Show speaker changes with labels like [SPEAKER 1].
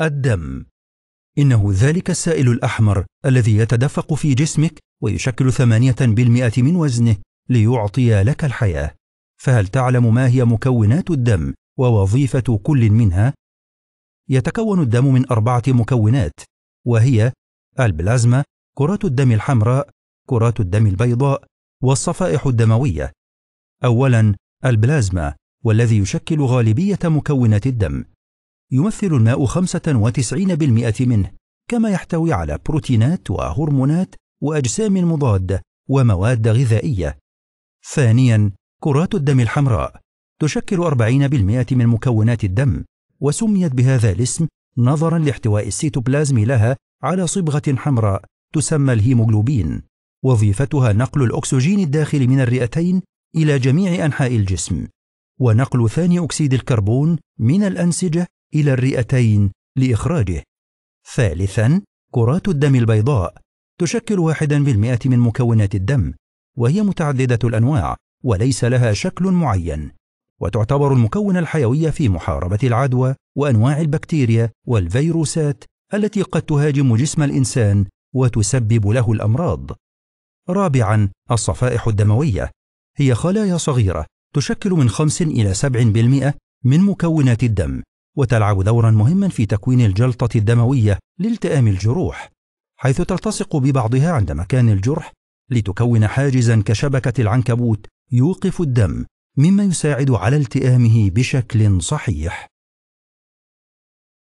[SPEAKER 1] الدم إنه ذلك السائل الأحمر الذي يتدفق في جسمك ويشكل ثمانية بالمئة من وزنه ليعطي لك الحياة فهل تعلم ما هي مكونات الدم ووظيفة كل منها؟ يتكون الدم من أربعة مكونات وهي البلازما، كرات الدم الحمراء، كرات الدم البيضاء، والصفائح الدموية. أولاً البلازما والذي يشكل غالبية مكونات الدم، يمثل الماء 95% منه كما يحتوي على بروتينات وهرمونات وأجسام مضادة ومواد غذائية ثانيا كرات الدم الحمراء تشكل 40% من مكونات الدم وسميت بهذا الاسم نظرا لاحتواء السيتوبلازم لها على صبغة حمراء تسمى الهيموغلوبين وظيفتها نقل الأكسجين الداخل من الرئتين إلى جميع أنحاء الجسم ونقل ثاني أكسيد الكربون من الأنسجة إلى الرئتين لإخراجه. ثالثاً، كرات الدم البيضاء تشكل واحداً بالمئة من مكونات الدم، وهي متعددة الأنواع وليس لها شكل معين، وتعتبر المكون الحيوي في محاربة العدوى وأنواع البكتيريا والفيروسات التي قد تهاجم جسم الإنسان وتسبب له الأمراض. رابعاً، الصفائح الدموية هي خلايا صغيرة تشكل من 5 إلى 7% من مكونات الدم وتلعب دورا مهما في تكوين الجلطة الدموية لالتئام الجروح حيث تلتصق ببعضها عند مكان الجرح لتكون حاجزا كشبكة العنكبوت يوقف الدم مما يساعد على التئامه بشكل صحيح